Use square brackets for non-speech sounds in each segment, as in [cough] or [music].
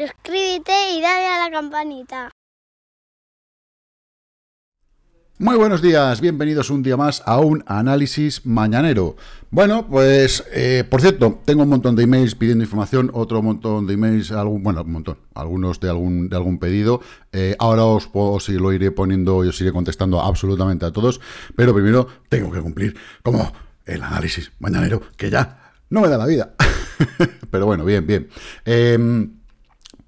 suscríbete y dale a la campanita. Muy buenos días, bienvenidos un día más a un análisis mañanero. Bueno, pues eh, por cierto, tengo un montón de emails pidiendo información, otro montón de emails, algún, bueno, un montón, algunos de algún, de algún pedido. Eh, ahora os, lo iré poniendo y os iré contestando absolutamente a todos, pero primero tengo que cumplir como el análisis mañanero, que ya no me da la vida. [laughs] pero bueno, bien, bien. Em,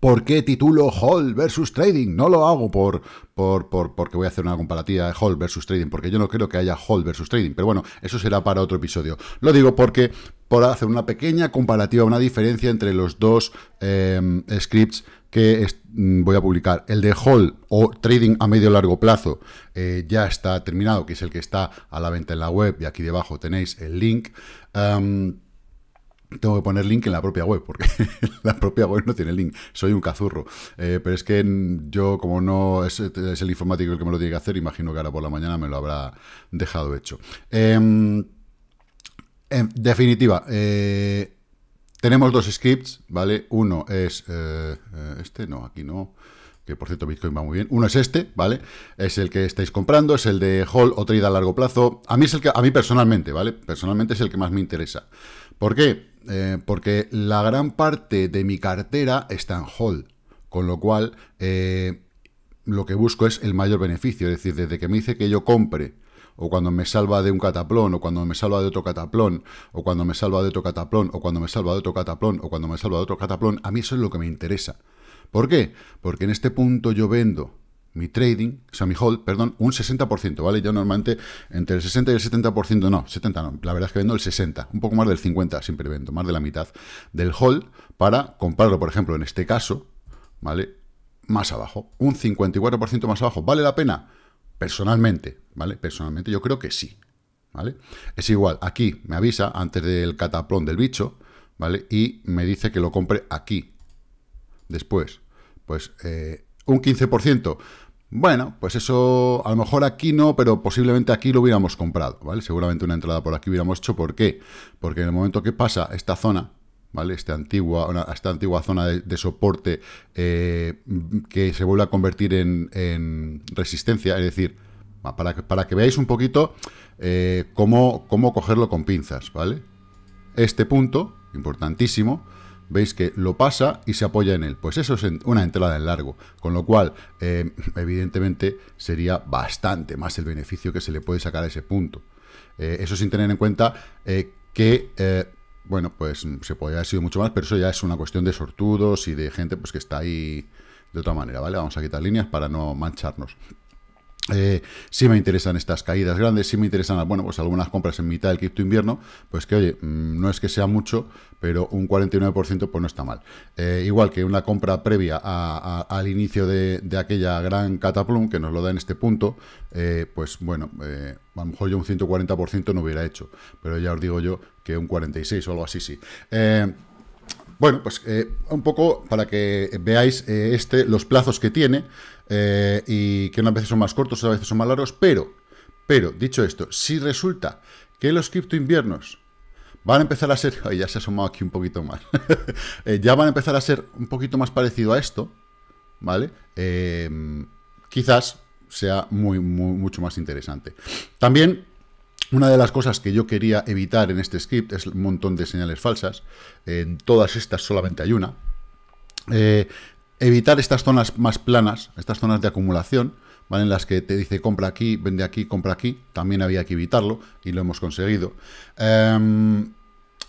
¿Por qué titulo Hall versus Trading? No lo hago por, por, porque voy a hacer una comparativa de Hall versus Trading, porque yo no creo que haya Hall versus Trading, pero bueno, eso será para otro episodio. Lo digo porque por hacer una pequeña comparativa, una diferencia entre los dos eh, scripts que mm, voy a publicar. El de Hall o Trading a medio largo plazo eh, ya está terminado, que es el que está a la venta en la web y aquí debajo tenéis el link. Em, tengo que poner link en la propia web, porque [laughs] la propia web no tiene link. Soy un cazurro. Eh, pero es que yo, como no es, el informático el que me lo tiene que hacer, imagino que ahora por la mañana me lo habrá dejado hecho. Em, en definitiva, eh, tenemos dos scripts, ¿vale? Uno es eh, este, no, aquí no que por cierto Bitcoin va muy bien. Uno es este, ¿vale? Es el que estáis comprando, es el de Hall o trade a largo plazo. A mí es el que, a mí personalmente, ¿vale? Personalmente es el que más me interesa. ¿Por qué? Eh, porque la gran parte de mi cartera está en hold, con lo cual eh, lo que busco es el mayor beneficio, es decir, desde que me dice que yo compre, o cuando me salva de un cataplón, o cuando me salva de otro cataplón, o cuando me salva de otro cataplón, o cuando me salva de otro cataplón, o cuando me salva de otro cataplón, a mí eso es lo que me interesa. ¿Por qué? Porque en este punto yo vendo mi trading, o sea, mi hold, perdón, un 60%, ¿vale? Yo normalmente entre el 60 y el 70%, no, 70 no, la verdad es que vendo el 60, un poco más del 50 siempre vendo, más de la mitad del hold para comprarlo, por ejemplo, en este caso, ¿vale? Más abajo, un 54% más abajo, ¿vale la pena? Personalmente, ¿vale? Personalmente yo creo que sí, ¿vale? Es igual, aquí me avisa antes del cataplón del bicho, ¿vale? Y me dice que lo compre aquí. Después, pues... Eh, un 15%. Bueno, pues eso a lo mejor aquí no, pero posiblemente aquí lo hubiéramos comprado, ¿vale? Seguramente una entrada por aquí hubiéramos hecho. ¿Por qué? Porque en el momento que pasa esta zona, ¿vale? Esta antigua, esta antigua zona de, soporte eh, que se vuelve a convertir en, resistencia, es decir, para que, para que veáis un poquito eh, cómo, cómo cogerlo con pinzas, ¿vale? Este punto, importantísimo, veis que lo pasa y se apoya en él. Pues eso es una entrada en largo, con lo cual, eh, evidentemente, sería bastante más el beneficio que se le puede sacar a ese punto. Eh, eso sin tener en cuenta eh, que, bueno, pues se podría haber sido mucho más, pero eso ya es una cuestión de sortudos y de gente pues que está ahí de otra manera, ¿vale? Vamos a quitar líneas para no mancharnos. Eh, si me interesan estas caídas grandes, si me interesan, bueno, pues algunas compras en mitad del cripto invierno, pues que oye, mm, no es que sea mucho, pero un 49% pues no está mal. Eh, igual que una compra previa al inicio de, aquella gran cataplum que nos lo da en este punto, eh, pues bueno, a lo mejor yo un 140% no hubiera hecho, pero ya os digo yo que un 46 o algo así sí. bueno, pues un poco para que veáis este, los plazos que tiene. Eh, y que unas veces son más cortos, otras veces son más largos, pero, pero, dicho esto, si resulta que los cripto inviernos van a empezar a ser, [laughs] ya se ha asomado aquí un poquito más, [laughs] eh, ya van a empezar a ser un poquito más parecido a esto, ¿vale? Em, quizás sea muy, mucho más interesante. También una de las cosas que yo quería evitar en este script es un montón de señales falsas. En todas estas solamente hay una. Eh, evitar estas zonas más planas, estas zonas de acumulación, ¿vale? En las que te dice compra aquí, vende aquí, compra aquí, también había que evitarlo y lo hemos conseguido. Em,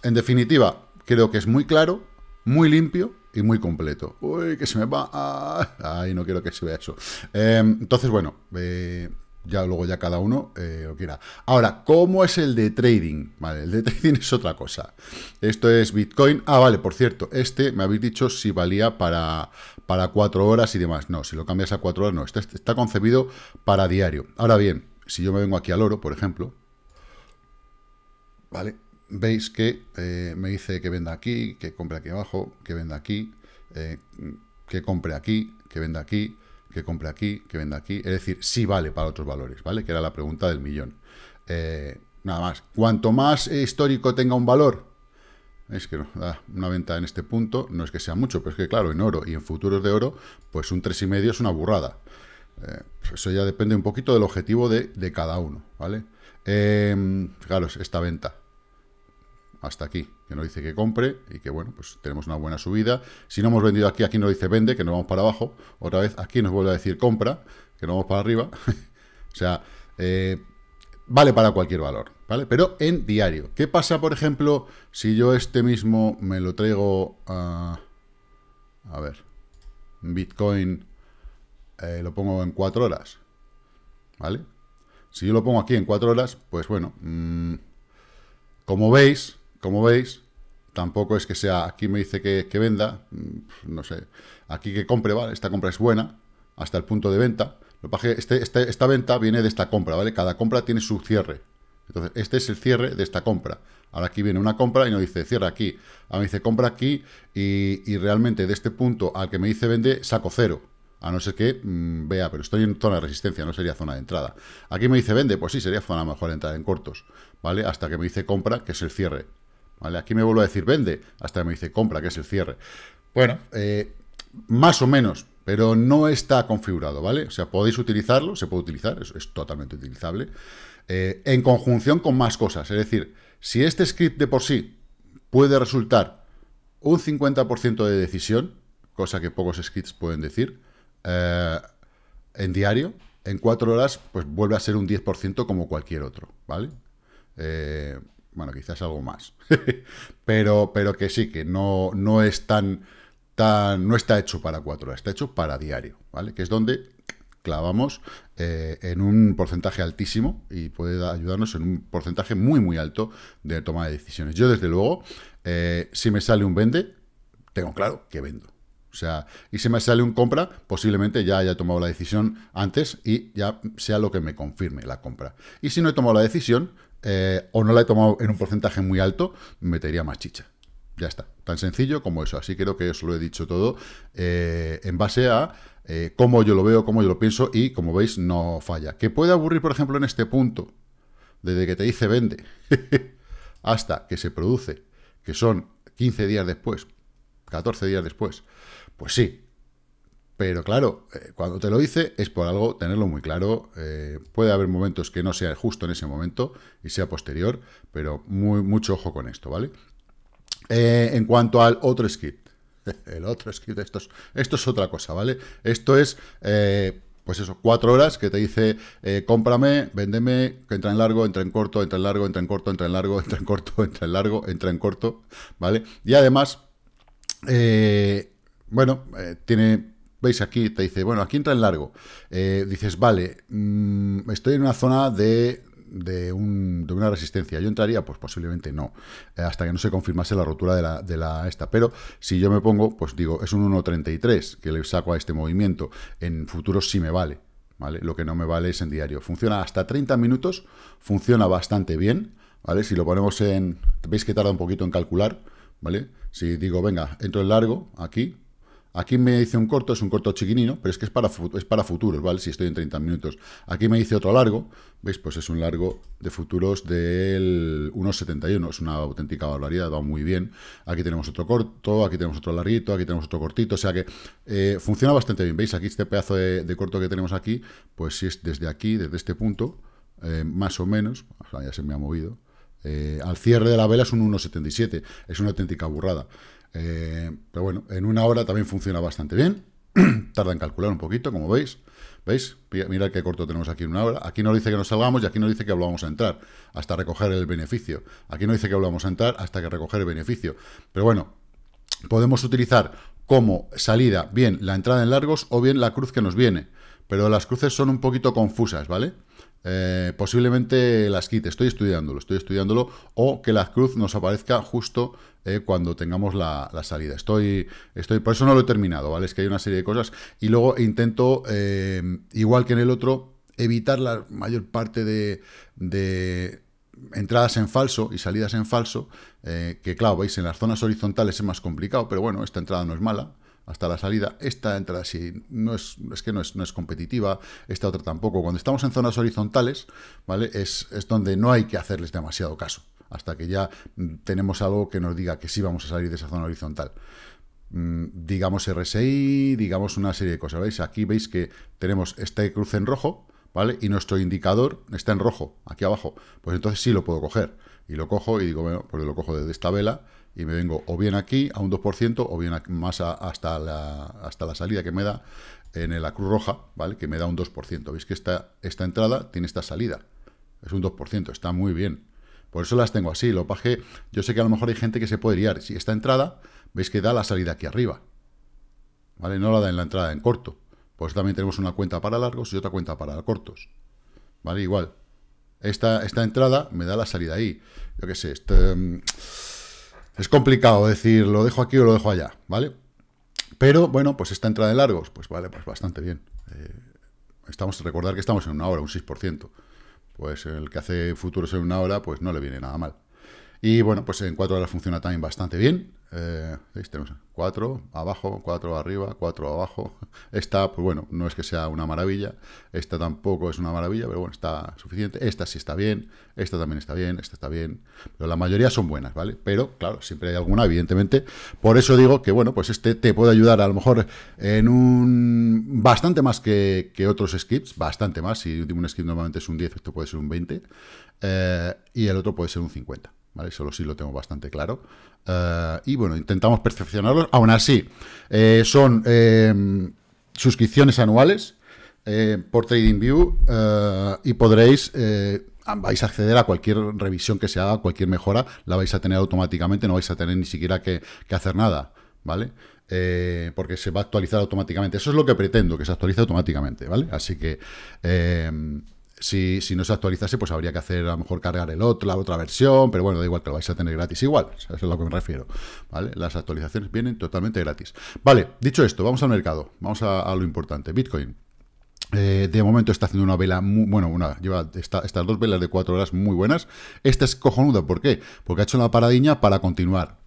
en definitiva, creo que es muy claro, muy limpio y muy completo. Uy, que se me va... Ah, ay, no quiero que se vea eso. Em, entonces, bueno, eh, ya luego ya cada uno eh, lo quiera. Ahora, ¿cómo es el de trading? Vale, el de [laughs] trading es otra cosa. Esto es Bitcoin. Ah, vale, por cierto, este me habéis dicho si valía para para cuatro horas y demás. No, si lo cambias a cuatro horas, no. Este está concebido para diario. Ahora bien, si yo me vengo aquí al oro, por ejemplo, ¿vale? Veis que eh, me dice que venda aquí, que compre aquí abajo, que venda aquí, eh, que compre aquí, que venda aquí, que compre aquí, que venda aquí. Es decir, sí vale para otros valores, ¿vale? Que era la pregunta del millón. Eh, nada más. Cuanto más histórico tenga un valor, es que no, da una venta en este punto no es que sea mucho, pero es que claro, en oro y en futuros de oro, pues un 3,5 es una burrada. Eh, pues eso ya depende un poquito del objetivo de, cada uno, ¿vale? fijaros, em, esta venta, hasta aquí, que nos dice que compre y que, bueno, pues tenemos una buena subida. Si no hemos vendido aquí, aquí nos dice vende, que nos vamos para abajo. Otra vez, aquí nos vuelve a decir compra, que nos vamos para arriba. [laughs] o sea, eh, vale para cualquier valor. Pero en diario. ¿Qué pasa, por ejemplo, si yo este mismo me lo traigo a... A ver, Bitcoin eh, lo pongo en 4 horas, ¿vale? Si yo lo pongo aquí en 4 horas, pues bueno, mm, como veis, como veis, tampoco es que sea, aquí me dice que, venda, mm, no sé, aquí que compre, ¿vale? Esta compra es buena, hasta el punto de venta, lo este, este, esta venta viene de esta compra, ¿vale? Cada compra tiene su cierre, entonces, este es el cierre de esta compra. Ahora aquí viene una compra y nos dice, cierra aquí. Ahora me dice, compra aquí y, realmente de este punto al que me dice vende, saco cero. A no ser que mm, vea, pero estoy en zona de resistencia, no sería zona de entrada. Aquí me dice vende, pues sí, sería zona mejor de entrada en cortos, ¿vale? Hasta que me dice compra, que es el cierre. ¿Vale? Aquí me vuelvo a decir vende, hasta que me dice compra, que es el cierre. Bueno, eh, más o menos, pero no está configurado, ¿vale? O sea, podéis utilizarlo, se puede utilizar, es totalmente utilizable. Eh, en conjunción con más cosas. Es decir, si este script de por sí puede resultar un 50% de decisión, cosa que pocos scripts pueden decir, eh, en diario, en cuatro horas, pues vuelve a ser un 10% como cualquier otro, ¿vale? Eh, bueno, quizás algo más. [laughs] pero, pero que sí, que no, no es tan, tan. no está hecho para cuatro horas, está hecho para diario, ¿vale? Que es donde clavamos eh, en un porcentaje altísimo y puede ayudarnos en un porcentaje muy, muy alto de toma de decisiones. Yo, desde luego, eh, si me sale un vende, tengo claro que vendo. O sea, y si me sale un compra, posiblemente ya haya tomado la decisión antes y ya sea lo que me confirme la compra. Y si no he tomado la decisión, eh, o no la he tomado en un porcentaje muy alto, metería más chicha. Ya está, tan sencillo como eso. Así creo que eso lo he dicho todo en base a como eh, cómo yo lo veo, cómo yo lo pienso y, como veis, no falla. Que puede aburrir, por ejemplo, en este punto, desde que te dice vende [laughs] hasta que se produce, que son 15 días después, 14 días después, pues sí. Pero claro, eh, cuando te lo dice es por algo tenerlo muy claro. Eh, puede haber momentos que no sea justo en ese momento y sea posterior, pero muy, mucho ojo con esto, ¿vale? en cuanto al otro script, [laughs] el otro es esto es, esto es otra cosa, ¿vale? Esto es, eh, pues eso, cuatro horas que te dice, eh, cómprame, véndeme, que entra en largo, entra en corto, entra en largo, entra en corto, entra en largo, [laughs] entra en corto, entra en largo, entra en corto, ¿vale? Y además, eh, bueno, tiene... ¿Veis aquí? Te dice, bueno, aquí entra en largo. dices, vale, mm, estoy en una zona de de, un, de, una resistencia. ¿Yo entraría? Pues posiblemente no, eh, hasta que no se confirmase la rotura de la, esta. Pero si yo me pongo, pues digo, es un 1.33 que le saco a este movimiento. En futuro sí me vale, ¿vale? Lo que no me vale es en diario. Funciona hasta 30 minutos, funciona bastante bien, ¿vale? Si lo ponemos en... Veis que tarda un poquito en calcular, ¿vale? Si digo, venga, entro el largo, aquí, Aquí me dice un corto, es un corto chiquinino, pero es que es para, es para futuros, ¿vale? Si estoy en 30 minutos. Aquí me dice otro largo, ¿veis? Pues es un largo de futuros del 1.71, es una auténtica barbaridad, va muy bien. Aquí tenemos otro corto, aquí tenemos otro larguito, aquí tenemos otro cortito, o sea que eh, funciona bastante bien, ¿veis? Aquí este pedazo de, corto que tenemos aquí, pues si es desde aquí, desde este punto, eh, más o menos, o sea, ya se me ha movido, eh, al cierre de la vela es un 1.77, es una auténtica burrada. Eh, pero bueno, en una hora también funciona bastante bien. [clears throat] Tarda en calcular un poquito, como veis. ¿Veis? Mira qué corto tenemos aquí en una hora. Aquí no dice que nos salgamos y aquí no dice que volvamos a entrar hasta recoger el beneficio. Aquí no dice que volvamos a entrar hasta que recoger el beneficio. Pero bueno, podemos utilizar como salida bien la entrada en largos o bien la cruz que nos viene. Pero las cruces son un poquito confusas, ¿vale? vale eh, posiblemente las quite, estoy estudiándolo, estoy estudiándolo, o que la cruz nos aparezca justo eh, cuando tengamos la, salida. Estoy, estoy, por eso no lo he terminado, ¿vale? Es que hay una serie de cosas. Y luego intento, eh, igual que en el otro, evitar la mayor parte de, de entradas en falso y salidas en falso, que claro, veis, en las zonas horizontales es más complicado, pero bueno, esta entrada no es mala hasta la salida. Esta entrada si no es, es que no es, no es competitiva, esta otra tampoco. Cuando estamos en zonas horizontales, ¿vale? Es, donde no hay que hacerles demasiado caso, hasta que ya tenemos algo que nos diga que sí vamos a salir de esa zona horizontal. Mm, digamos RSI, digamos una serie de cosas, ¿veis? Aquí veis que tenemos este cruce en rojo, ¿vale? Y nuestro indicador está en rojo, aquí abajo. Pues entonces sí lo puedo coger y lo cojo y digo, bueno, pues lo cojo desde esta vela y me vengo o bien aquí a un 2% o bien más hasta, la, hasta la salida que me da en la cruz roja, ¿vale? Que me da un 2%. Veis que esta, esta entrada tiene esta salida. Es un 2%, está muy bien. Por eso las tengo así. Lo paje, yo sé que a lo mejor hay gente que se puede liar. Si esta entrada, veis que da la salida aquí arriba. ¿Vale? No la da en la entrada en corto. Pues también tenemos una cuenta para largos y otra cuenta para cortos. ¿Vale? Igual, esta, esta entrada me da la salida ahí. Yo qué sé, este, mm, es complicado decir lo dejo aquí o lo dejo allá, ¿vale? Pero bueno, pues esta entrada de largos, pues vale, pues bastante bien. Eh, estamos Recordar que estamos en una hora, un 6%. Pues el que hace futuros en una hora, pues no le viene nada mal. Y bueno, pues en 4 horas funciona también bastante bien. Eh, ¿veis? Tenemos 4 abajo, 4 arriba, 4 abajo. [laughs] Esta, pues bueno, no es que sea una maravilla. Esta tampoco es una maravilla, pero bueno, está suficiente. Esta sí está bien, esta también está bien, esta está bien. Pero la mayoría son buenas, ¿vale? Pero, claro, siempre hay alguna, evidentemente. Por eso digo que, bueno, pues este te puede ayudar a lo mejor en un... Bastante más que, otros skips, bastante más. Si un skip normalmente es un 10, esto puede ser un 20. Eh, y el otro puede ser un 50. ¿vale? Solo sí lo tengo bastante claro. Eh, y bueno, intentamos perfeccionarlos. Aún así, eh, son eh, suscripciones anuales por TradingView y podréis vais a acceder a cualquier revisión que se haga, cualquier mejora, la vais a tener automáticamente, no vais a tener ni siquiera que, hacer nada, ¿vale? porque se va a actualizar automáticamente. Eso es lo que pretendo, que se actualice automáticamente, ¿vale? Así que si, no se actualizase, pues habría que hacer a lo mejor cargar el otro, la otra versión, pero bueno, da igual que lo vais a tener gratis igual, eso es a lo que me refiero. ¿vale? Las actualizaciones vienen totalmente gratis. Vale, dicho esto, vamos al mercado, vamos a, lo importante. Bitcoin. Eh, de momento está haciendo una vela, muy, bueno, una, lleva estas dos velas de cuatro horas muy buenas. Esta es cojonuda, ¿por qué? Porque ha hecho una paradiña para continuar.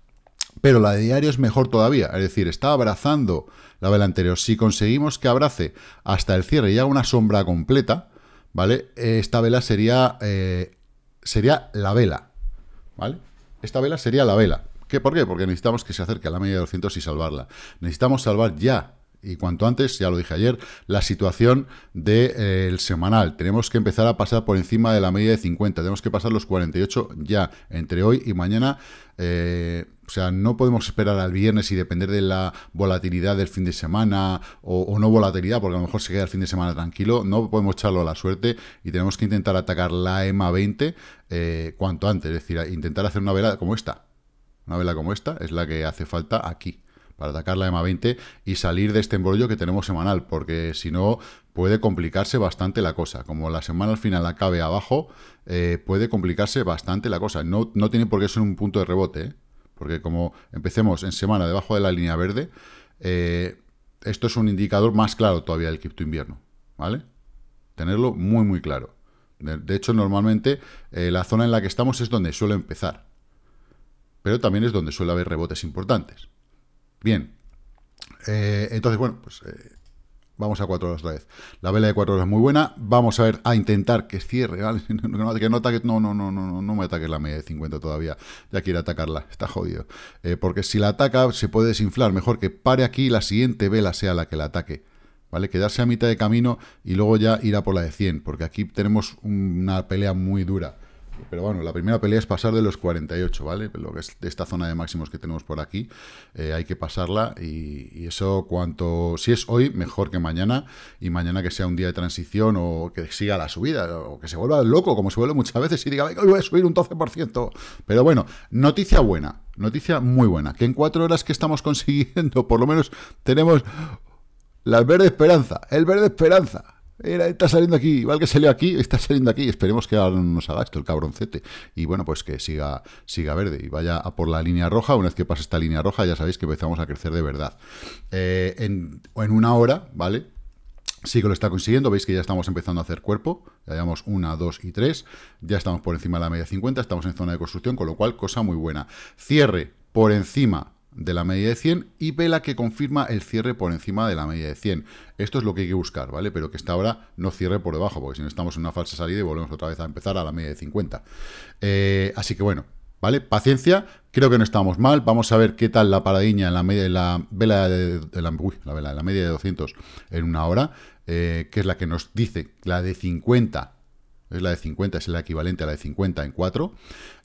Pero la de diario es mejor todavía, es decir, está abrazando la vela anterior. Si conseguimos que abrace hasta el cierre y haga una sombra completa, ¿vale? Esta vela sería, eh, sería la vela, ¿vale? Esta vela sería la vela. ¿Qué, ¿Por qué? Porque necesitamos que se acerque a la media de 200 y salvarla. Necesitamos salvar ya, y cuanto antes, ya lo dije ayer, la situación del eh, semanal. Tenemos que empezar a pasar por encima de la media de 50. Tenemos que pasar los 48 ya, entre hoy y mañana. Eh, o sea, no podemos esperar al viernes y depender de la volatilidad del fin de semana o, no volatilidad, porque a lo mejor se queda el fin de semana tranquilo. No podemos echarlo a la suerte y tenemos que intentar atacar la EMA 20 eh, cuanto antes. Es decir, intentar hacer una vela como esta. Una vela como esta es la que hace falta aquí para atacar la EMA 20 y salir de este embrollo que tenemos semanal, porque si no puede complicarse bastante la cosa. Como la semana al final acabe abajo, eh, puede complicarse bastante la cosa. No, no, tiene por qué ser un punto de rebote, ¿eh? porque como empecemos en semana debajo de la línea verde, eh, esto es un indicador más claro todavía del cripto invierno, ¿vale? Tenerlo muy, muy claro. de hecho, normalmente la zona en la que estamos es donde suele empezar, pero también es donde suele haber rebotes importantes. Bien. Eh, entonces, bueno, pues eh, vamos a 4 horas otra vez. La vela de 4 horas es muy buena. Vamos a ver, a intentar que cierre, ¿vale? [laughs] No, que no, ataque, no, no, no, no, no me ataque la media de 50 todavía. Ya quiere atacarla, está jodido. Eh, porque si la ataca, se puede desinflar. Mejor que pare aquí y la siguiente vela sea la que la ataque. ¿Vale? Quedarse a mitad de camino y luego ya ir a por la de 100, porque aquí tenemos una pelea muy dura. Pero bueno, la primera pelea es pasar de los 48, ¿vale? Lo que es de esta zona de máximos que tenemos por aquí, eh, hay que pasarla y, eso cuanto, si es hoy, mejor que mañana y mañana que sea un día de transición o que siga la subida o que se vuelva loco como se vuelve muchas veces y diga, Venga, voy a subir un 12%. Pero bueno, noticia buena, noticia muy buena, que en cuatro horas que estamos [laughs] consiguiendo, por lo menos tenemos la verde esperanza, el verde esperanza está saliendo aquí, igual que salió aquí, está saliendo aquí. Esperemos que ahora no nos haga esto el cabroncete. Y bueno, pues que siga, siga verde y vaya a por la línea roja. Una vez que pase esta línea roja, ya sabéis que empezamos a crecer de verdad. Eh, en, en una hora, ¿vale? Sí que lo está consiguiendo, veis que ya estamos empezando a hacer cuerpo, ya llevamos una dos y tres ya estamos por encima de la media 50, estamos en zona de construcción, con lo cual cosa muy buena. Cierre por encima de la media de 100 y vela que confirma el cierre por encima de la media de 100. Esto es lo que hay que buscar, ¿vale? Pero que esta hora no cierre por debajo, porque si no estamos en una falsa salida y volvemos otra vez a empezar a la media de 50. Eh, así que bueno, ¿vale? Paciencia, creo que no estamos mal. Vamos a ver qué tal la paradiña en la media de la vela de, la, la, vela, de la media de 200 en una hora, eh, que es la que nos dice la de 50. Es la de 50, es el equivalente a la de 50 en 4.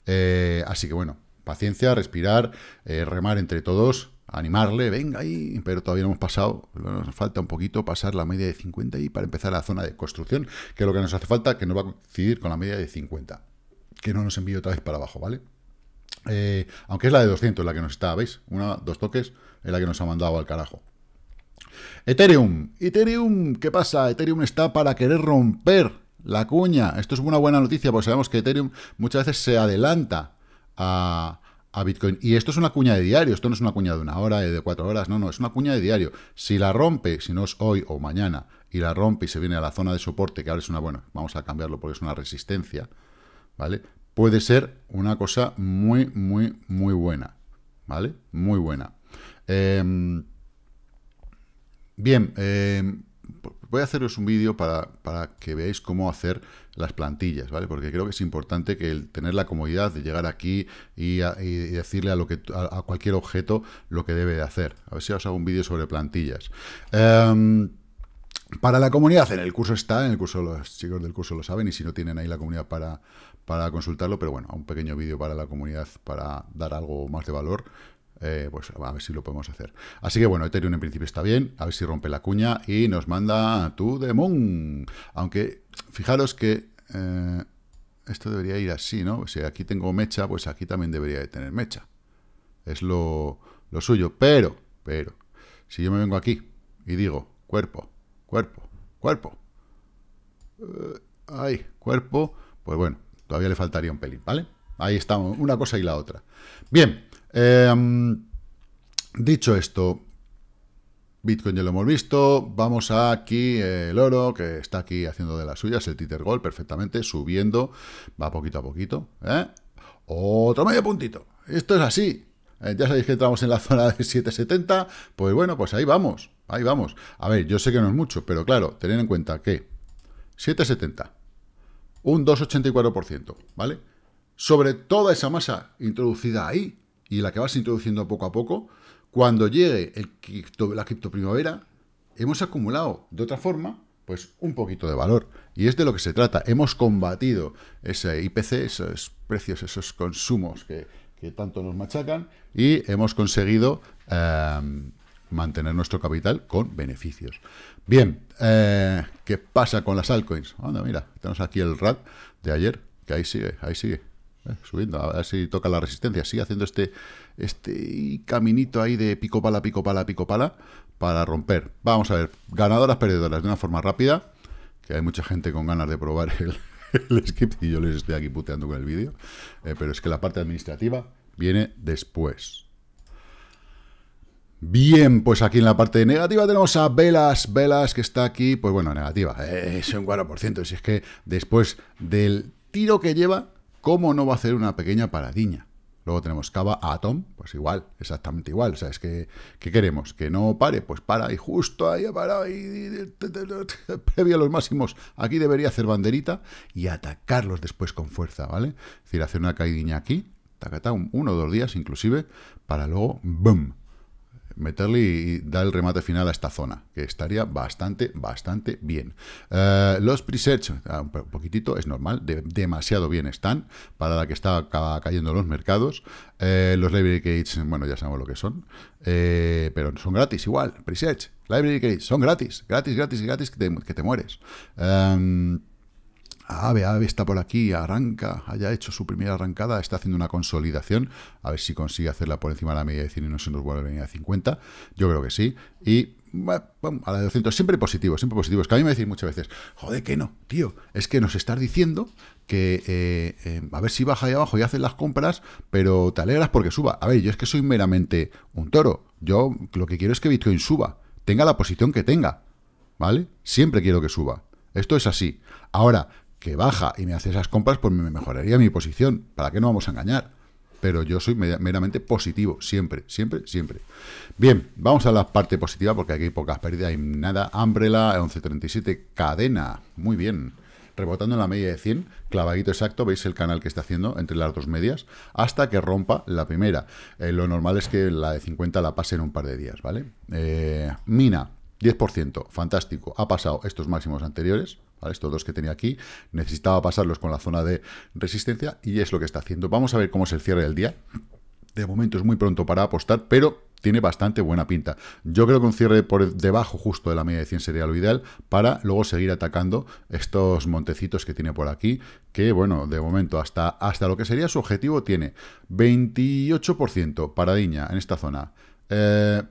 Eh, así que bueno, paciencia, respirar, eh, remar entre todos, animarle, venga ahí, pero todavía no hemos pasado, nos falta un poquito pasar la media de 50 y para empezar la zona de construcción, que es lo que nos hace falta, que nos va a coincidir con la media de 50, que no nos envíe otra vez para abajo, ¿vale? Eh, aunque es la de 200 la que nos está, ¿veis? Una, dos toques, es la que nos ha mandado al carajo. Ethereum, Ethereum, ¿qué pasa? Ethereum está para querer romper la cuña. Esto es una buena noticia porque sabemos que Ethereum muchas veces se adelanta a, Bitcoin. Y esto es una cuña de diario, esto no es una cuña de una hora, de cuatro horas, no, no, es una cuña de diario. Si la rompe, si no es hoy o mañana, y la rompe y se viene a la zona de soporte, que ahora es una, bueno, vamos a cambiarlo porque es una resistencia, ¿vale? Puede ser una cosa muy, muy, muy buena, ¿vale? Muy buena. Em, bien, em, voy a haceros un vídeo para, para que veáis cómo hacer las plantillas, ¿vale? Porque creo que es importante que el tener la comodidad de llegar aquí y, decirle a, lo que, a, cualquier objeto lo que debe de hacer. A ver si os hago un vídeo sobre plantillas. Em, para la comunidad, en el curso está, en el curso los chicos del curso lo saben, y si no tienen ahí la comunidad para, para consultarlo, pero bueno, un pequeño vídeo para la comunidad para dar algo más de valor eh, pues a ver si lo podemos hacer. Así que bueno, Ethereum en principio está bien, a ver si rompe la cuña y nos manda tu demon. Aunque, fijaros que eh, esto debería ir así, ¿no? Si aquí tengo mecha, pues aquí también debería de tener mecha. Es lo, suyo, pero, pero, si yo me vengo aquí y digo, cuerpo, cuerpo, cuerpo, eh, Ahí, cuerpo, pues bueno, todavía le faltaría un pelín, ¿vale? Ahí está una cosa y la otra. Bien, Em, dicho esto, Bitcoin ya lo hemos visto, vamos aquí el oro, que está aquí haciendo de las suyas, el Titer Gold perfectamente, subiendo, va poquito a poquito, ¿eh? Otro medio puntito, esto es así, eh, ya sabéis que entramos en la zona de 770, pues bueno, pues ahí vamos, ahí vamos. A ver, yo sé que no es mucho, pero claro, tened en cuenta que 770, un 2,84%, ¿vale? Sobre toda esa masa introducida ahí, y la que vas introduciendo poco a poco, cuando llegue el cripto, la criptoprimavera, hemos acumulado de otra forma pues un poquito de valor. Y es de lo que se trata. Hemos combatido ese IPC, esos precios, esos consumos que, tanto nos machacan, y hemos conseguido em, mantener nuestro capital con beneficios. Bien, eh, ¿qué pasa con las altcoins? Anda, mira, tenemos aquí el RAT de ayer, que ahí sigue, ahí sigue. Eh, subiendo, a ver si toca la resistencia, sigue haciendo este, este caminito ahí de pico pala, pico pala, pico pala, para romper. Vamos a ver, ganadoras, perdedoras, de una forma rápida, que hay mucha gente con ganas de probar [laughs] el, script y yo les estoy aquí puteando con el vídeo, eh, pero es que la parte administrativa viene después. Bien, pues aquí en la parte negativa tenemos a Velas, Velas que está aquí, pues bueno, negativa, eh, es un 4%, si es que después del tiro que lleva, ¿Cómo no va a hacer una pequeña paradiña? Luego tenemos Cava Atom, pues igual, exactamente igual. O sea, es que, ¿qué queremos? ¿Que no pare? Pues para, y justo ahí ha parado, y, previo a los máximos. Aquí debería hacer banderita y atacarlos después con fuerza, ¿vale? Es decir, hacer una caída aquí, tacata, uno o dos días inclusive, para luego, ¡boom! meterle y, dar el remate final a esta zona, que estaría bastante, bastante bien. Eh, los presets, ah, un poquitito, es normal, demasiado bien están para la que está cayendo los mercados. Eh, los library gates, bueno, ya sabemos lo que son, eh, pero son gratis igual, presets, library gates, son gratis, gratis, gratis, gratis, que te, que te mueres. Em, Ave, Ave está por aquí, arranca, haya hecho su primera arrancada, está haciendo una consolidación, a ver si consigue hacerla por encima de la media de 100 y no se nos vuelve a venir a 50, yo creo que sí, y a la de 200, siempre positivo, siempre positivo, es que a mí me decís muchas veces, joder, que no, tío, es que nos estás diciendo que eh, eh, a ver si baja ahí abajo y haces las compras, pero te alegras porque suba, a ver, yo es que soy meramente un toro, yo lo que quiero es que Bitcoin suba, tenga la posición que tenga, ¿vale? Siempre quiero que suba, esto es así, ahora, que baja y me hace esas compras, pues me mejoraría mi posición. ¿Para qué no vamos a engañar? Pero yo soy meramente positivo, siempre, siempre, siempre. Bien, vamos a la parte positiva porque aquí hay pocas pérdidas y nada. Ámbrela, 11.37, cadena, muy bien. Rebotando en la media de 100, clavadito exacto, veis el canal que está haciendo entre las dos medias, hasta que rompa la primera. Eh, lo normal es que la de 50 la pase en un par de días, ¿vale? Eh, mina, 10%, fantástico, ha pasado estos máximos anteriores, estos dos que tenía aquí, necesitaba pasarlos con la zona de resistencia y es lo que está haciendo. Vamos a ver cómo es el cierre del día. De momento es muy pronto para apostar, pero tiene bastante buena pinta. Yo creo que un cierre por debajo justo de la media de 100 sería lo ideal para luego seguir atacando estos montecitos que tiene por aquí, que bueno, de momento hasta, hasta lo que sería su objetivo tiene 28% paradiña en esta zona. Eh,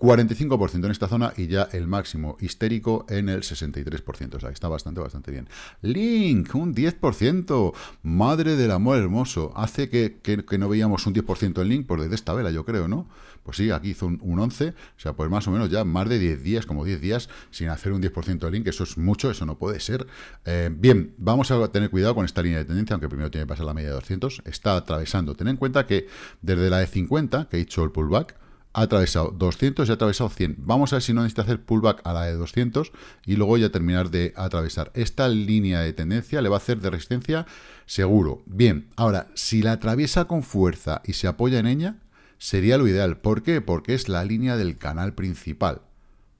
45% en esta zona y ya el máximo histérico en el 63%. O sea, está bastante, bastante bien. Link, un 10%. Madre del amor hermoso. Hace que, no veíamos un 10% en Link, por pues desde esta vela, yo creo, ¿no? Pues sí, aquí hizo un, 11. O sea, pues más o menos ya más de 10 días, como 10 días, sin hacer un 10% de Link. Eso es mucho, eso no puede ser. Eh, bien, vamos a tener cuidado con esta línea de tendencia, aunque primero tiene que pasar la media de 200. Está atravesando. Ten en cuenta que desde la de 50, que he hecho el pullback, ha atravesado 200 y ha atravesado 100. Vamos a ver si no necesita hacer pullback a la de 200 y luego ya terminar de atravesar. Esta línea de tendencia le va a hacer de resistencia seguro. Bien, ahora, si la atraviesa con fuerza y se apoya en ella, sería lo ideal. ¿Por qué? Porque es la línea del canal principal.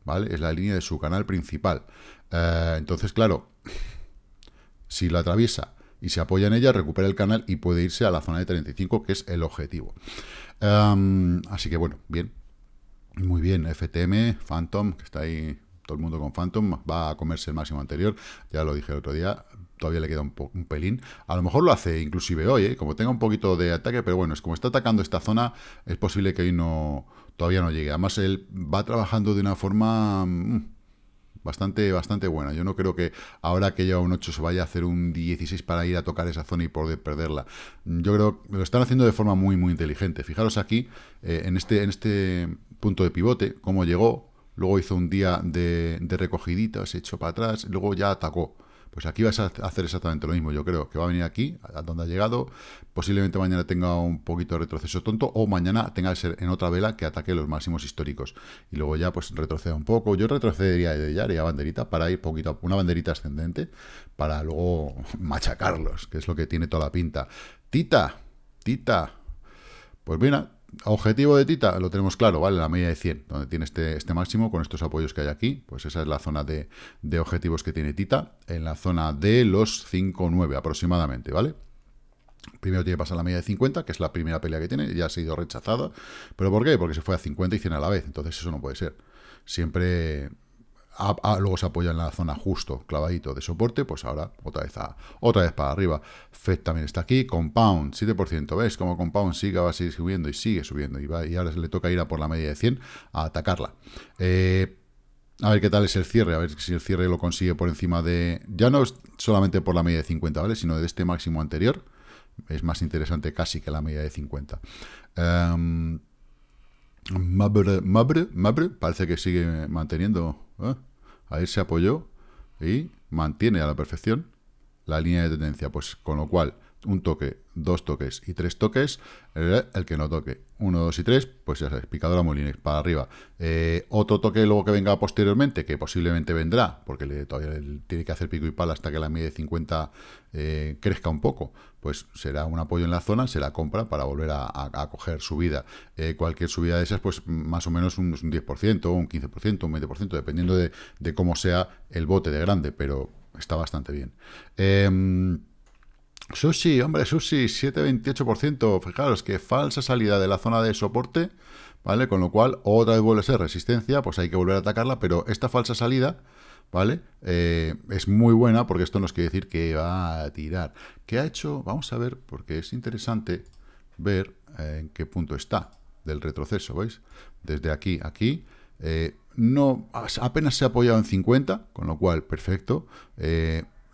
¿Vale? Es la línea de su canal principal. Eh, entonces, claro, si la atraviesa y se apoya en ella, recupera el canal y puede irse a la zona de 35, que es el objetivo así que bueno, bien. Muy bien, FTM, Phantom, que está ahí todo el mundo con Phantom, va a comerse el máximo anterior, ya lo dije el otro día, todavía le queda un, pelín. A lo mejor lo hace inclusive hoy, ¿eh? como tenga un poquito de ataque, pero bueno, es como está atacando esta zona, es posible que hoy no todavía no llegue. Además, él va trabajando de una forma... Mm, Bastante, bastante buena. Yo no creo que ahora que lleva un 8 se vaya a hacer un 16 para ir a tocar esa zona y poder perderla. Yo creo que lo están haciendo de forma muy, muy inteligente. Fijaros aquí, eh, en, este, en este punto de pivote, cómo llegó. Luego hizo un día de, de se echó para atrás. Luego ya atacó. Pues aquí vas a hacer exactamente lo mismo, yo creo, que va a venir aquí, a donde ha llegado, posiblemente mañana tenga un poquito de retroceso tonto, o mañana tenga que ser en otra vela que ataque los máximos históricos, y luego ya pues retroceda un poco, yo retrocedería de ya, haría banderita para ir poquito, a, una banderita ascendente, para luego [laughs] machacarlos, que es lo que tiene toda la pinta. Tita, tita, pues mira, objetivo de Tita lo tenemos claro, ¿vale? La media de 100, donde tiene este, este, máximo con estos apoyos que hay aquí, pues esa es la zona de, objetivos que tiene Tita, en la zona de los 5-9 aproximadamente, ¿vale? Primero tiene que pasar la media de 50, que es la primera pelea que tiene, ya ha sido rechazada. ¿Pero por qué? Porque se fue a 50 y 100 a la vez, entonces eso no puede ser. Siempre luego se apoya en la zona justo, clavadito de soporte, pues ahora otra vez, a, otra vez para arriba. FED también está aquí, Compound, 7%, ¿ves? Como Compound sigue, va a seguir subiendo y sigue subiendo, y, va, y ahora le toca ir a por la media de 100 a atacarla. Eh, a ver qué tal es el cierre, a ver si el cierre lo consigue por encima de... Ya no es solamente por la media de 50, ¿vale? Sino de este máximo anterior. Es más interesante casi que la media de 50. Em, Mabre, Mabre, Mabre, parece que sigue manteniendo... ¿eh? Ahí se apoyó y mantiene a la perfección la línea de tendencia. Pues con lo cual, un toque, dos toques y tres toques, eh, el que no toque, uno, dos y tres, pues ya sabes, picadora Molinex para arriba. Eh, otro toque luego que venga posteriormente, que posiblemente vendrá, porque todavía tiene que hacer pico y pala hasta que la media 50 eh, crezca un poco, pues será un apoyo en la zona, se la compra para volver a, coger subida. cualquier subida de esas, pues más o menos un, 10%, un 15%, un 20%, dependiendo de, de, cómo sea el bote de grande, pero está bastante bien. Em, Sushi, hombre, Sushi, 7,28%. Fijaros que falsa salida de la zona de soporte, ¿vale? Con lo cual, otra vez vuelve a ser resistencia, pues hay que volver a atacarla, pero esta falsa salida, ¿vale? Eh, es muy buena porque esto nos quiere decir que va a tirar. ¿Qué ha hecho? Vamos a ver, porque es interesante ver eh, en qué punto está del retroceso, ¿veis? Desde aquí aquí, eh, no, apenas se ha apoyado en 50, con lo cual, perfecto.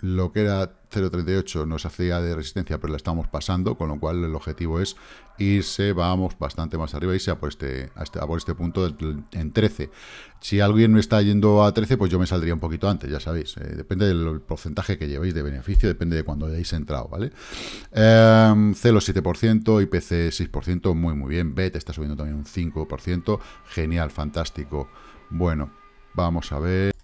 lo que era 0.38 nos hacía de resistencia, pero la estamos pasando, con lo cual el objetivo es irse, vamos bastante más arriba, irse a por este, este, este punto en 13. Si alguien me está yendo a 13, pues yo me saldría un poquito antes, ya sabéis. Eh, depende del porcentaje que llevéis de beneficio, depende de cuando hayáis entrado, ¿vale? Eh, 0,7%, IPC 6%, muy muy bien. BET está subiendo también un 5%, genial, fantástico. Bueno, vamos a ver...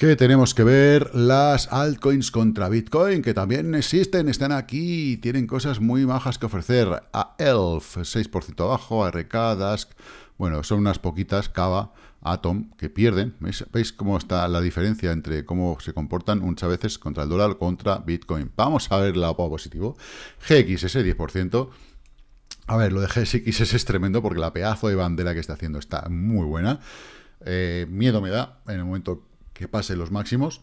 ¿Qué tenemos que ver las altcoins contra Bitcoin, que también existen, están aquí, tienen cosas muy bajas que ofrecer. A ELF, 6% abajo, ARK, DASK, bueno, son unas poquitas, KAVA, Atom, que pierden. ¿Veis? cómo está la diferencia entre cómo se comportan muchas veces contra el dólar contra Bitcoin? Vamos a ver la lado positivo. GXS, 10%. A ver, lo de GXS es tremendo porque la pedazo de bandera que está haciendo está muy buena. Eh, miedo me da en el momento que pase los máximos,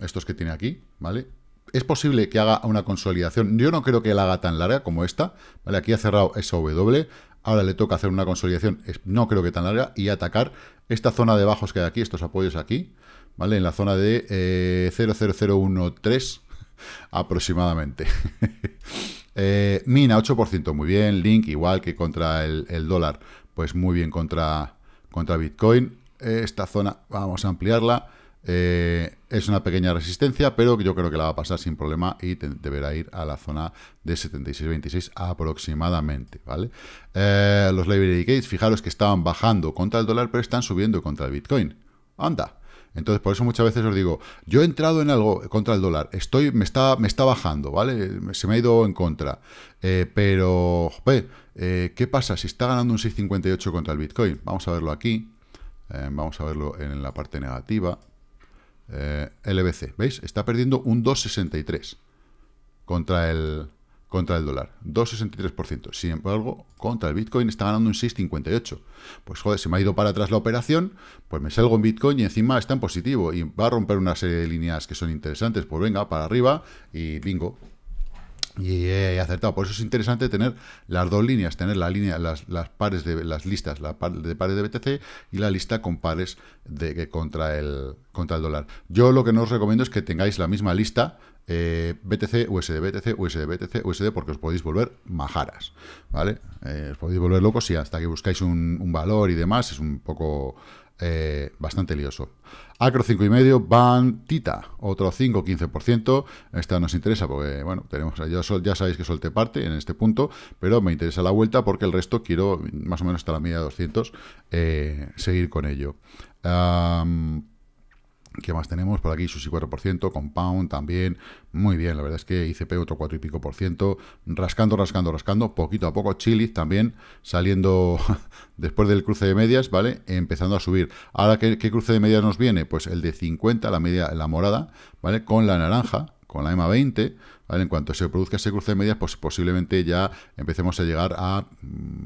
estos que tiene aquí, ¿vale? Es posible que haga una consolidación. Yo no creo que la haga tan larga como esta, ¿vale? Aquí ha cerrado w ahora le toca hacer una consolidación, no creo que tan larga, y atacar esta zona de bajos que hay aquí, estos apoyos aquí, ¿vale? En la zona de 00013 eh, [laughs] aproximadamente. [laughs] Eh, mina 8%, muy bien. Link igual que contra el, el dólar, pues muy bien contra, contra Bitcoin. Esta zona vamos a ampliarla. Eh, es una pequeña resistencia, pero yo creo que la va a pasar sin problema y deberá ir a la zona de 76.26 aproximadamente, ¿vale? Eh, los library gates, fijaros que estaban bajando contra el dólar, pero están subiendo contra el Bitcoin. ¡Anda! Entonces, por eso muchas veces os digo, yo he entrado en algo contra el dólar, estoy, me está, me está bajando, ¿vale? Se me ha ido en contra. Eh, pero, ¿qué pasa si está ganando un 6.58 contra el Bitcoin? Vamos a verlo aquí. Eh, vamos a verlo en la parte negativa, eh, LBC, ¿veis? Está perdiendo un 2,63 contra el, contra el dólar, 2,63%. Sin embargo, contra el Bitcoin está ganando un 6,58. Pues joder, se me ha ido para atrás la operación, pues me salgo en Bitcoin y encima está en positivo y va a romper una serie de líneas que son interesantes, pues venga, para arriba y bingo, y he acertado. Por eso es interesante tener las dos líneas, tener la línea, las, pares de las listas, la de pares de BTC y la lista con pares de, contra, el, contra el dólar. Yo lo que no os recomiendo es que tengáis la misma lista eh, BTC, USD, BTC, USD, BTC, USD, porque os podéis volver majaras, ¿vale? Eh, os podéis volver locos y hasta que buscáis un valor y demás, es un poco eh, bastante lioso. Acro 5,5, Tita, otro 5, 15%. Esta nos interesa porque, bueno, tenemos ya, ya sabéis que solte parte en este punto, pero me interesa la vuelta porque el resto quiero, más o menos hasta la media 200, eh, seguir con ello. ¿Qué más tenemos por aquí? Susi 4%, Compound también, muy bien, la verdad es que ICP otro 4 y pico por ciento, rascando, rascando, rascando, poquito a poco, Chili también saliendo [laughs] después del cruce de medias, ¿vale? Empezando a subir. Ahora, ¿qué, cruce de medias nos viene? Pues el de 50, la media, la morada, ¿vale? Con la naranja, con la EMA 20, en cuanto se produzca ese cruce de medias, pues posiblemente ya empecemos a llegar a... Mm,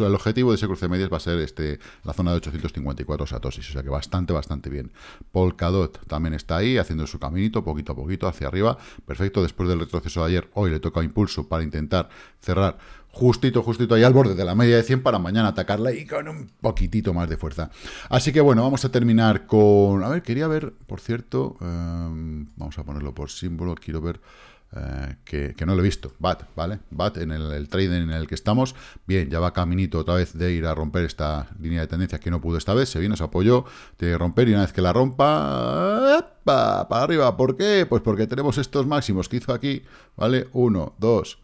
el objetivo de ese cruce de medias va a ser este, la zona de 854 satosis, o sea que bastante, bastante bien. Polkadot también está ahí, haciendo su caminito poquito a poquito hacia arriba. Perfecto, después del retroceso de ayer, hoy le toca impulso para intentar cerrar justito, justito ahí al borde de la media de 100 para mañana atacarla y con un poquitito más de fuerza. Así que bueno, vamos a terminar con... A ver, quería ver, por cierto, em, vamos a ponerlo por símbolo, quiero ver... Eh, que, no lo he visto. BAT, ¿vale? BAT en el, trading en el que estamos. Bien, ya va caminito otra vez de ir a romper esta línea de tendencia que no pudo esta vez. Se viene, se apoyó, tiene que romper y una vez que la rompa... Para arriba. ¿Por qué? Pues porque tenemos estos máximos que hizo aquí, ¿vale? Uno, dos,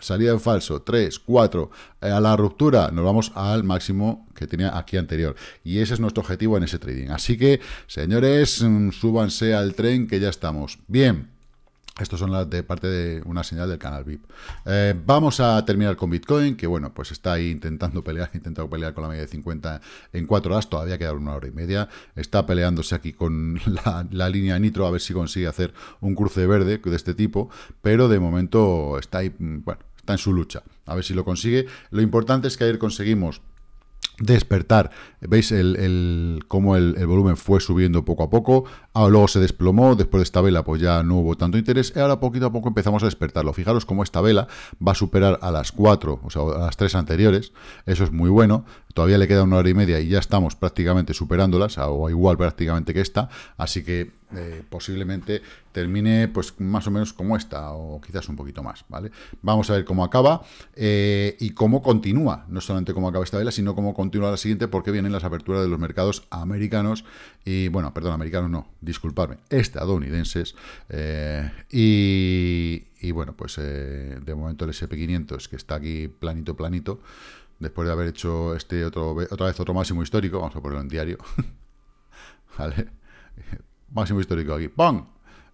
salida en falso, tres, cuatro, eh, a la ruptura nos vamos al máximo que tenía aquí anterior. Y ese es nuestro objetivo en ese trading. Así que, señores, mm, súbanse al tren que ya estamos. Bien, estos son las de parte de una señal del canal VIP. Eh, vamos a terminar con Bitcoin, que bueno, pues está ahí intentando pelear, [laughs] intentando pelear con la media de 50 en 4 horas, todavía queda una hora y media. Está peleándose aquí con [laughs] la, la línea Nitro a ver si consigue hacer un cruce verde de este tipo, pero de momento está ahí, mm, bueno, está en su lucha. A ver si lo consigue. Lo importante es que ayer conseguimos despertar. Veis el, el cómo el, volumen fue subiendo poco a poco, ah, luego se desplomó, después de esta vela pues ya no hubo tanto interés, y ahora poquito a poco empezamos a despertarlo. Fijaros cómo esta vela va a superar a las 4, o sea, a las tres anteriores, eso es muy bueno, Todavía le queda una hora y media y ya estamos prácticamente superándolas, o igual prácticamente que esta, así que eh, posiblemente termine pues más o menos como esta, o quizás un poquito más, ¿vale? Vamos a ver cómo acaba eh, y cómo continúa, no solamente cómo acaba esta vela, sino cómo continúa la siguiente, porque vienen las aperturas de los mercados americanos y, bueno, perdón, americanos no, disculpadme, estadounidenses eh, y, y, bueno, pues de momento el SP500 que está aquí planito, planito, después de haber hecho este otro, otra vez otro máximo histórico, vamos a ponerlo en diario, [laughs] ¿vale? máximo histórico aquí, ¡pam!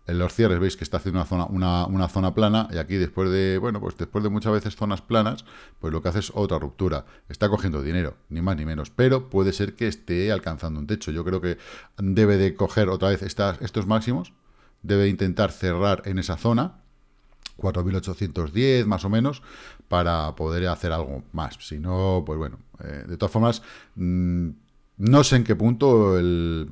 En los cierres veis que está haciendo una zona, una, zona plana y aquí después de, bueno, pues después de muchas veces zonas planas, pues lo que hace es otra ruptura. Está cogiendo dinero, ni más ni menos, pero puede ser que esté alcanzando un techo. Yo creo que debe de coger otra vez estas, estos máximos, debe intentar cerrar en esa zona, 4.810 más o menos para poder hacer algo más. Si no, pues bueno, eh, de todas formas, mm, no sé en qué punto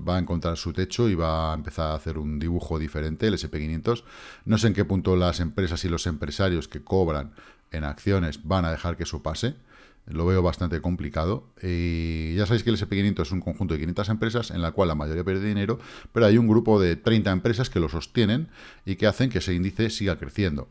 va a encontrar su techo y va a empezar a hacer un dibujo diferente, el SP500. No sé en qué punto las empresas y los empresarios que cobran en acciones van a dejar que eso pase. Lo veo bastante complicado. Y ya sabéis que el SP500 es un conjunto de 500 empresas en la cual la mayoría pierde dinero, pero hay un grupo de 30 empresas que lo sostienen y que hacen que ese índice siga creciendo.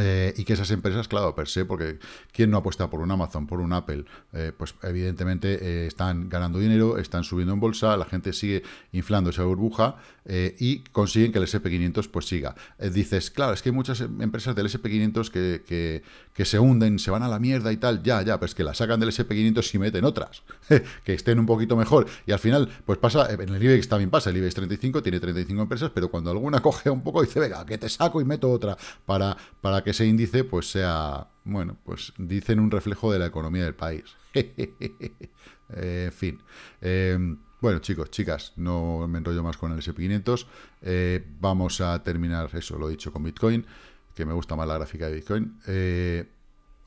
Eh, y que esas empresas, claro, per se, porque quien no apuesta por un Amazon, por un Apple? Eh, pues evidentemente eh, están ganando dinero, están subiendo en bolsa, la gente sigue inflando esa burbuja y consiguen que el SP500 pues siga. dices, claro, es que hay muchas em, empresas del SP500 que, que, se hunden, se van a la mierda y tal, ya, ya, pero es que la sacan del SP500 y meten otras, [laughs] que estén un poquito mejor. Y al final, pues pasa, en el IBEX también pasa, el IBEX 35 tiene 35 empresas, pero cuando alguna [laughs] coge un poco dice, venga, que te saco y meto otra para... para que ese índice pues sea, bueno, pues dicen un reflejo de la economía del país. [laughs] en eh, fin. Eh, bueno, chicos, chicas, no me enrollo más con el SP500. Eh, vamos a terminar, eso lo he dicho, con Bitcoin, que me gusta más la gráfica de Bitcoin.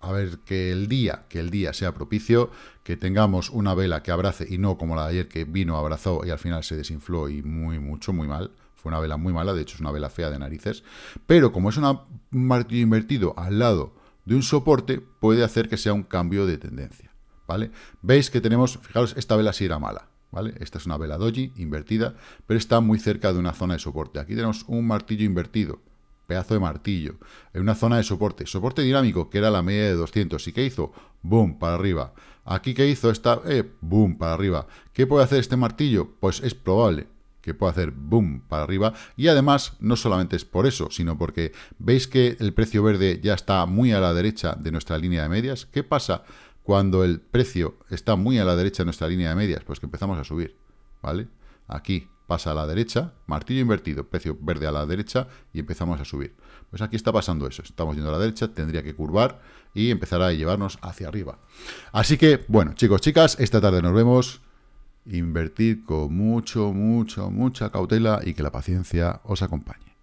a ver, que el día, que el día sea propicio, que tengamos una vela que abrace y no como la de ayer que vino, abrazó y al final se desinfló y muy mucho, muy mal una vela muy mala, de hecho es una vela fea de narices. Pero como es un martillo invertido al lado de un soporte, puede hacer que sea un cambio de tendencia. ¿Vale? Veis que tenemos, fijaros, esta vela sí era mala, ¿vale? Esta es una vela doji invertida, pero está muy cerca de una zona de soporte. Aquí tenemos un martillo invertido, pedazo de martillo, en una zona de soporte. Soporte dinámico, que era la media de 200. ¿Y qué hizo? Boom, para arriba. Aquí, ¿qué hizo? Esta, eh, boom, para arriba. ¿Qué puede hacer este martillo? Pues es probable que puede hacer boom para arriba. Y además, no solamente es por eso, sino porque veis que el precio verde ya está muy a la derecha de nuestra línea de medias. ¿Qué pasa cuando el precio está muy a la derecha de nuestra línea de medias? Pues que empezamos a subir, ¿vale? Aquí pasa a la derecha, martillo invertido, precio verde a la derecha y empezamos a subir. Pues aquí está pasando eso, estamos yendo a la derecha, tendría que curvar y empezará a llevarnos hacia arriba. Así que, bueno, chicos, chicas, esta tarde nos vemos, invertir con mucho, mucho, mucha cautela y que la paciencia os acompañe.